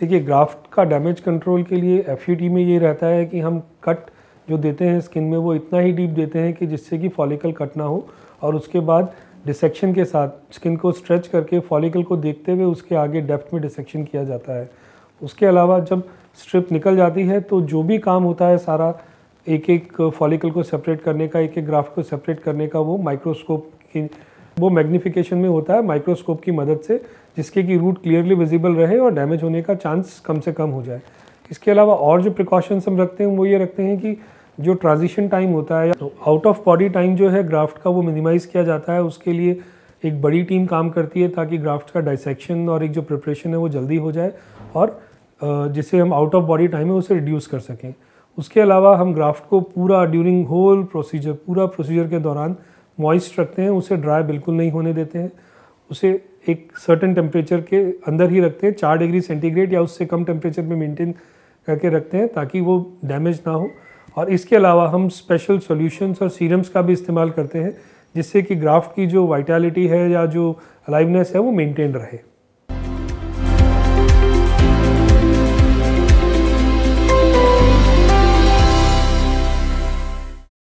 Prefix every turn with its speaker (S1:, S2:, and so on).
S1: देखिए ग्राफ्ट का damage control के लिए एफ में ये रहता है कि हम कट जो देते हैं स्किन में वो इतना ही डीप देते हैं कि जिससे कि फॉलिकल कट ना हो और उसके बाद डिसेक्शन के साथ स्किन को स्ट्रेच करके फॉलिकल को देखते हुए उसके आगे डेप्थ में डिसेक्शन किया जाता है उसके अलावा जब स्ट्रिप निकल जाती है तो जो भी काम होता है सारा एक एक फॉलिकल को सेपरेट करने का एक एक ग्राफ्ट को सेपरेट करने का वो माइक्रोस्कोप की वो मैग्निफिकेशन में होता है माइक्रोस्कोप की मदद से जिसके कि रूट क्लियरली विजिबल रहे और डैमेज होने का चांस कम से कम हो जाए इसके अलावा और जो प्रिकॉशंस हम रखते हैं वो ये रखते हैं कि जो ट्रांजिशन टाइम होता है आउट ऑफ बॉडी टाइम जो है ग्राफ्ट का वो मिनिमाइज़ किया जाता है उसके लिए एक बड़ी टीम काम करती है ताकि ग्राफ्ट का डाइसेक्शन और एक जो प्रिपरेशन है वो जल्दी हो जाए और जिसे हम आउट ऑफ बॉडी टाइम है उसे रिड्यूस कर सकें उसके अलावा हम ग्राफ्ट को पूरा ड्यूरिंग होल प्रोसीजर पूरा प्रोसीजर के दौरान मॉइस्ट रखते हैं उसे ड्राई बिल्कुल नहीं होने देते हैं उसे एक सर्टन टेम्परेचर के अंदर ही रखते हैं चार डिग्री सेंटीग्रेड या उससे कम टेम्परेचर में मेंटेन करके रखते हैं ताकि वो डैमेज ना हो और इसके अलावा हम स्पेशल सॉल्यूशंस और सीरम्स का भी इस्तेमाल करते हैं जिससे कि ग्राफ्ट की जो वाइटालिटी है या जो अलाइवनेस है वो मेंटेन रहे